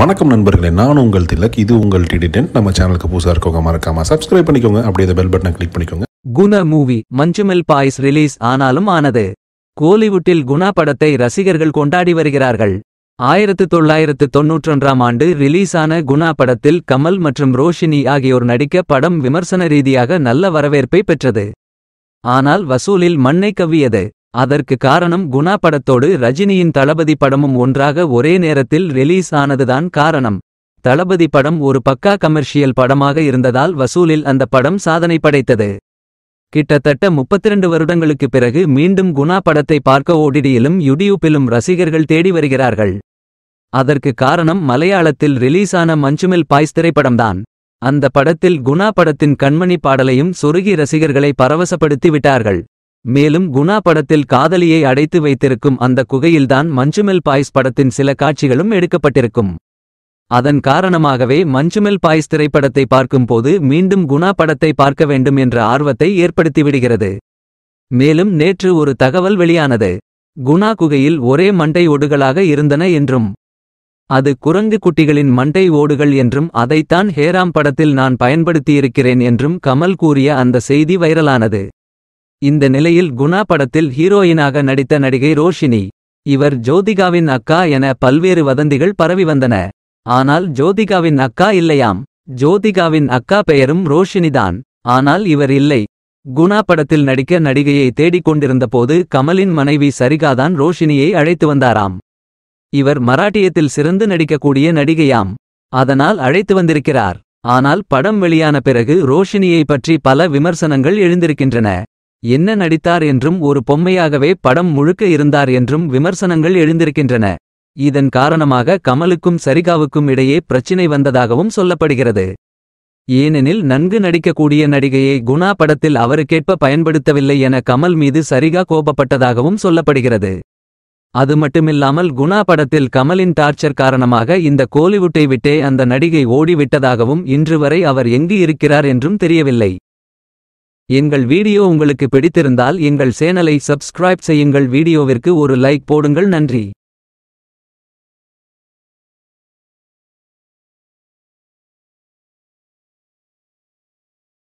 வணக்கம் நண்பர்களே நான் உங்கள் திலக் இது உங்கள் டிடிடென்ட் நம்ம சேனலுக்கு புதுசாக இருக்கவங்க மறக்காம சப்ஸ்கிரைப் பண்ணிக்கோங்க அப்படியே பெல் பட்டனை கிளிக் பண்ணிக்கோங்க குண மூவி மஞ்சுமெல் பாய்ஸ் ரிலீஸ் ஆனாலும் ஆனது கோலிவுட்டில் குணா படத்தை ரசிகர்கள் கொண்டாடி வருகிறார்கள் ஆயிரத்து தொள்ளாயிரத்து ஒன்றாம் ஆண்டு ரிலீஸான குணா படத்தில் கமல் மற்றும் ரோஷினி ஆகியோர் நடிக்க படம் விமர்சன ரீதியாக நல்ல வரவேற்பை பெற்றது ஆனால் வசூலில் மண்ணை கவ்வியது அதற்கு காரணம் குணா படத்தோடு ரஜினியின் தளபதி படமும் ஒன்றாக ஒரே நேரத்தில் ரிலீஸ் ஆனதுதான் காரணம் தளபதி படம் ஒரு பக்கா கமர்ஷியல் படமாக இருந்ததால் வசூலில் அந்த படம் சாதனை படைத்தது கிட்டத்தட்ட முப்பத்திரண்டு வருடங்களுக்கு பிறகு மீண்டும் குணா படத்தை பார்க்க ஓடிடியிலும் யுடியூப்பிலும் ரசிகர்கள் தேடி வருகிறார்கள் அதற்கு காரணம் மலையாளத்தில் ரிலீஸான மஞ்சுமில் பாய்ஸ் திரைப்படம்தான் அந்த படத்தில் குணா படத்தின் கண்மணி பாடலையும் சொருகி ரசிகர்களை பரவசப்படுத்தி விட்டார்கள் மேலும் குணா படத்தில் காதலியை அடைத்து வைத்திருக்கும் அந்த குகையில்தான் மஞ்சுமெல் பாய்ஸ் படத்தின் சில காட்சிகளும் எடுக்கப்பட்டிருக்கும் அதன் காரணமாகவே மஞ்சுமெல் பாய்ஸ் திரைப்படத்தை பார்க்கும்போது மீண்டும் குணா படத்தை பார்க்க வேண்டும் என்ற ஆர்வத்தை ஏற்படுத்திவிடுகிறது மேலும் நேற்று ஒரு தகவல் வெளியானது குணா குகையில் ஒரே மண்டை ஓடுகளாக இருந்தன என்றும் அது குரங்கு குட்டிகளின் மண்டை ஓடுகள் என்றும் அதைத்தான் ஹேராம் படத்தில் நான் பயன்படுத்தியிருக்கிறேன் என்றும் கமல் கூறிய அந்த செய்தி வைரலானது இந்த நிலையில் குணா படத்தில் ஹீரோயினாக நடித்த நடிகை ரோஷினி இவர் ஜோதிகாவின் அக்கா என பல்வேறு வதந்திகள் பரவி வந்தன ஆனால் ஜோதிகாவின் அக்கா இல்லையாம் ஜோதிகாவின் அக்கா பெயரும் ரோஷினிதான் ஆனால் இவர் இல்லை குணா படத்தில் நடிக்க நடிகையை தேடிக் கொண்டிருந்தபோது கமலின் மனைவி சரிகாதான் ரோஷினியை அழைத்து வந்தாராம் இவர் மராட்டியத்தில் சிறந்து நடிக்கக்கூடிய நடிகையாம் அதனால் அழைத்து வந்திருக்கிறார் ஆனால் படம் வெளியான பிறகு ரோஷினியை பற்றி பல விமர்சனங்கள் எழுந்திருக்கின்றன என்ன நடித்தார் என்றும் ஒரு பொம்மையாகவே படம் முழுக்க இருந்தார் என்றும் விமர்சனங்கள் எழுந்திருக்கின்றன இதன் காரணமாக கமலுக்கும் சரிகாவுக்கும் இடையே பிரச்சினை வந்ததாகவும் சொல்லப்படுகிறது ஏனெனில் நன்கு நடிக்கக்கூடிய நடிகையை குணா படத்தில் அவருக்கேற்ப பயன்படுத்தவில்லை என கமல் மீது சரிகா கோபப்பட்டதாகவும் சொல்லப்படுகிறது அது மட்டுமில்லாமல் குணா படத்தில் கமலின் டார்ச்சர் காரணமாக இந்த கோலிவுட்டை விட்டே அந்த நடிகை ஓடிவிட்டதாகவும் இன்று வரை அவர் எங்கு இருக்கிறார் என்றும் தெரியவில்லை எங்கள் வீடியோ உங்களுக்கு பிடித்திருந்தால் எங்கள் சேனலை சப்ஸ்கிரைப் செய்யுங்கள் வீடியோவிற்கு ஒரு லைக் போடுங்கள் நன்றி